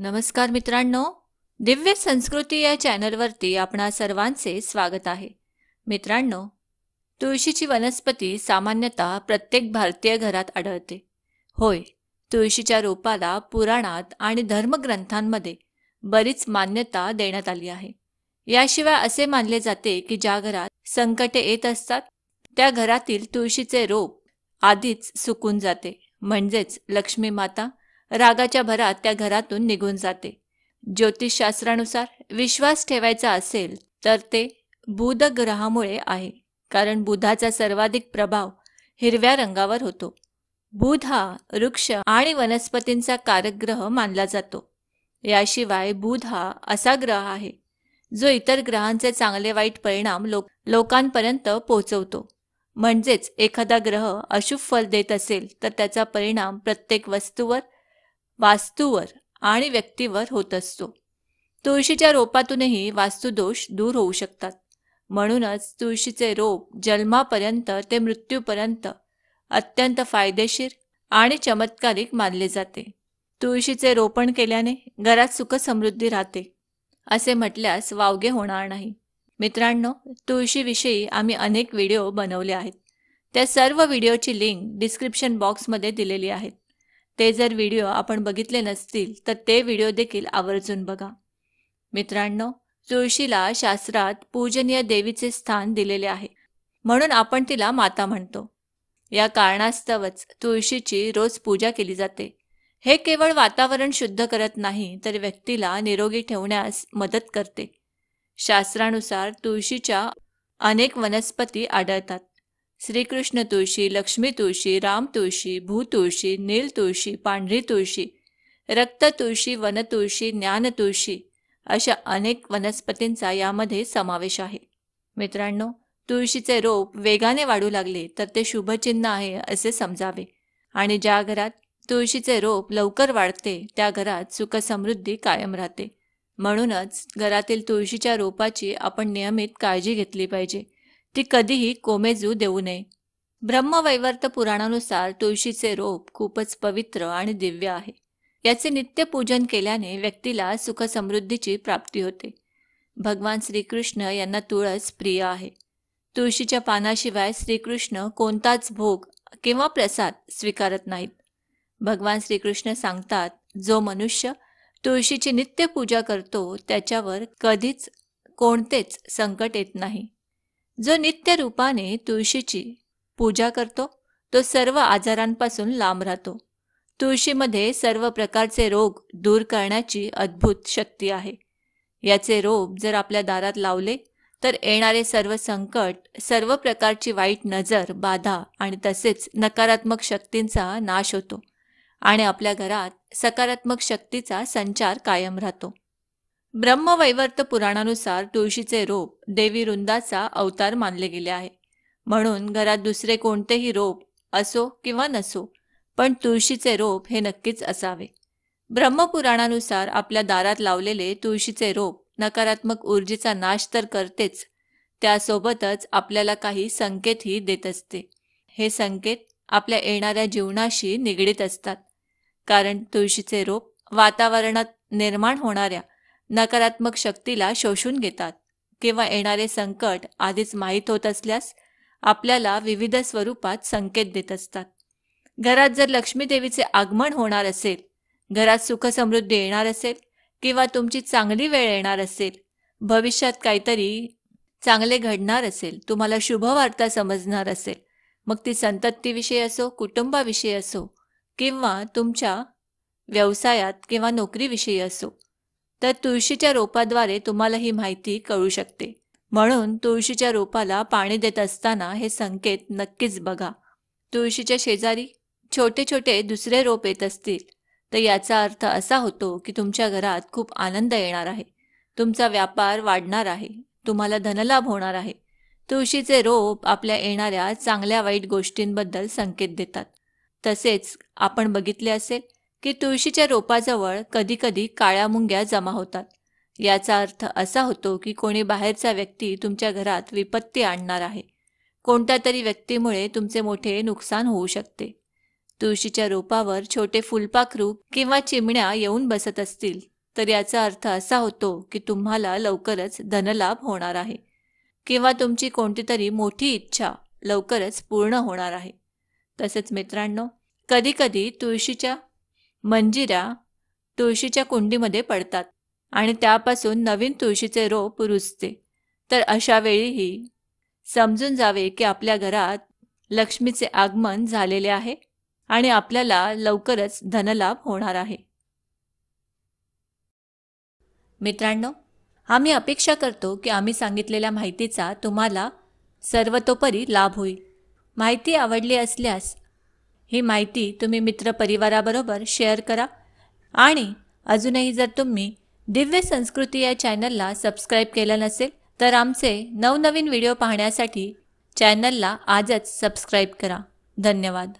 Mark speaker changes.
Speaker 1: नमस्कार मित्रांनो दिव्य संस्कृती या चॅनलवरती आपणा सर्वांचे स्वागत आहे मित्रांनो तुळशीची वनस्पती सामान्यतः प्रत्येक भारतीय घरात आढळते होय तुळशीच्या रोपाला पुराणात आणि धर्मग्रंथांमध्ये बरीच मान्यता देण्यात आली आहे याशिवाय असे मानले जाते की ज्या घरात संकटे येत असतात त्या घरातील तुळशीचे रोप आधीच सुकून जाते म्हणजेच लक्ष्मी माता रागाच्या भरात त्या घरातून निघून जाते ज्योतिषशास्त्रानुसार विश्वास ठेवायचा असेल तर ते बुध ग्रहामुळे आहे कारण बुधाचा सर्वाधिक प्रभाव हिरव्या रंगावर होतो बुध हा वृक्ष आणि वनस्पतींचा कारक ग्रह मानला जातो याशिवाय बुध हा असा ग्रह आहे जो इतर ग्रहांचे चांगले वाईट परिणाम लोक लोकांपर्यंत पोहोचवतो म्हणजेच एखादा ग्रह अशुभ फल देत असेल तर त्याचा परिणाम प्रत्येक वस्तूवर वास्तूवर आणि व्यक्तीवर होत असतो तुळशीच्या रोपातूनही वास्तुदोष दूर होऊ शकतात म्हणूनच तुळशीचे रोप जन्मापर्यंत ते मृत्यूपर्यंत अत्यंत फायदेशीर आणि चमत्कारिक मानले जाते तुळशीचे रोपण केल्याने घरात सुखसमृद्धी राहते असे म्हटल्यास वावगे होणार नाही मित्रांनो तुळशीविषयी आम्ही अनेक व्हिडिओ बनवले आहेत त्या सर्व व्हिडिओची लिंक डिस्क्रिप्शन बॉक्समध्ये दिलेली आहेत ते जर व्हिडिओ आपण बघितले नसतील तर ते व्हिडिओ देखील आवर्जून बघा मित्रांनो तुळशीला शास्त्रात पूजनीय देवीचे स्थान दिलेले आहे म्हणून आपण तिला माता म्हणतो या कारणास्तवच तुळशीची रोज पूजा केली जाते हे केवळ वातावरण शुद्ध करत नाही तर व्यक्तीला निरोगी ठेवण्यास मदत करते शास्त्रानुसार तुळशीच्या अनेक वनस्पती आढळतात श्रीकृष्ण तुळशी लक्ष्मी तुळशी राम तुळशी भूतुळशी नील तुळशी पांढरी तुळशी रक्त तुळशी वनतुळशी ज्ञान तुळशी अशा अनेक वनस्पतींचा यामध्ये समावेश आहे मित्रांनो तुळशीचे रोप वेगाने वाढू लागले तर ते शुभचिन्ह आहे असे समजावे आणि ज्या घरात तुळशीचे रोप लवकर वाढते त्या घरात सुखसमृद्धी कायम राहते म्हणूनच घरातील तुळशीच्या रोपाची आपण नियमित काळजी घेतली पाहिजे ती कधीही कोमेजू देऊ नये ब्रह्मवैवर्त पुराणानुसार तुळशीचे रोप खूपच पवित्र आणि दिव्य आहे याचे नित्यपूजन केल्याने व्यक्तीला सुखसमृद्धीची प्राप्ती होते भगवान श्रीकृष्ण यांना तुळस प्रिय आहे तुळशीच्या पानाशिवाय श्रीकृष्ण कोणताच भोग किंवा प्रसाद स्वीकारत नाहीत भगवान श्रीकृष्ण सांगतात जो मनुष्य तुळशीची नित्य पूजा करतो त्याच्यावर कधीच कोणतेच संकट येत नाही जो नित्य रूपाने तुळशीची पूजा करतो तो सर्व आजारांपासून लांब राहतो तुळशीमध्ये सर्व प्रकारचे रोग दूर करण्याची अद्भुत शक्ती आहे याचे रोप जर आपल्या दारात लावले तर येणारे सर्व संकट सर्व प्रकारची वाईट नजर बाधा आणि तसेच नकारात्मक शक्तींचा नाश होतो आणि आपल्या घरात सकारात्मक शक्तीचा संचार कायम राहतो ब्रह्मवैवर्त पुराणानुसार तुळशीचे रोप देवी रुंदाचा अवतार मानले गेले आहे म्हणून घरात दुसरे कोणतेही रोप असो किंवा नसो पण तुळशीचे रोप हे नक्कीच असावे ब्रह्मपुराणानुसार आपल्या दारात लावलेले तुळशीचे रोप नकारात्मक ऊर्जेचा नाश तर करतेच त्यासोबतच आपल्याला काही संकेतही देत असते हे संकेत आपल्या येणाऱ्या जीवनाशी निगडीत असतात कारण तुळशीचे रोप वातावरणात निर्माण होणाऱ्या नकारात्मक शक्तीला शोषून घेतात किंवा येणारे संकट आधीच माहीत होत असल्यास आपल्याला विविध स्वरूपात संकेत देत असतात घरात जर लक्ष्मीदेवीचे आगमन होणार असेल घरात सुखसमृद्धी येणार असेल किंवा तुमची चांगली वेळ येणार असेल भविष्यात काहीतरी चांगले घडणार असेल तुम्हाला शुभवार्ता समजणार असेल मग ती संततीविषयी असो कुटुंबाविषयी असो किंवा तुमच्या व्यवसायात किंवा नोकरीविषयी असो तर तुळशीच्या रोपाद्वारे तुम्हाला ही माहिती कळू शकते म्हणून तुळशीच्या रोपाला पाणी देत असताना हे संकेत नक्कीच बघा तुळशीच्या शेजारी छोटे छोटे दुसरे रोप येत असतील तर याचा अर्थ असा होतो की तुमच्या घरात खूप आनंद येणार आहे तुमचा व्यापार वाढणार आहे तुम्हाला धनलाभ होणार आहे तुळशीचे रोप आपल्या येणाऱ्या चांगल्या वाईट गोष्टींबद्दल संकेत देतात तसेच आपण बघितले असेल की तुळशीच्या रोपाजवळ कधीकधी काळ्या मुंग्या जमा होतात याचा अर्थ असा होतो की कोणी बाहेरचा व्यक्ती तुमच्या घरात विपत्ती आणणार आहे कोणत्या तरी व्यक्तीमुळे तुमचे मोठे नुकसान होऊ शकते तुळशीच्या रोपावर छोटे फुलपाखरू किंवा चिमण्या येऊन बसत असतील तर याचा अर्थ असा होतो की तुम्हाला लवकरच धनलाभ होणार आहे किंवा तुमची कोणती तरी मोठी इच्छा लवकरच पूर्ण होणार आहे तसेच मित्रांनो कधीकधी तुळशीच्या मंजिरा तुळशीच्या कुंडीमध्ये पडतात आणि त्यापासून नवीन तुळशीचे रोप रुजते तर अशा वेळीही समजून जावे की आपल्या घरात लक्ष्मीचे आगमन झालेले आहे आणि आपल्याला लवकरच धनलाभ होणार आहे मित्रांनो आम्ही अपेक्षा करतो की आम्ही सांगितलेल्या माहितीचा तुम्हाला सर्वतोपरी लाभ होईल माहिती आवडली असल्यास ही माहिती तुम्ही मित्रपरिवाराबरोबर शेअर करा आणि अजूनही जर तुम्ही दिव्य संस्कृती या चॅनलला सबस्क्राईब केलं नसेल तर आमचे नवनवीन व्हिडिओ पाहण्यासाठी चॅनलला आजच सबस्क्राईब करा धन्यवाद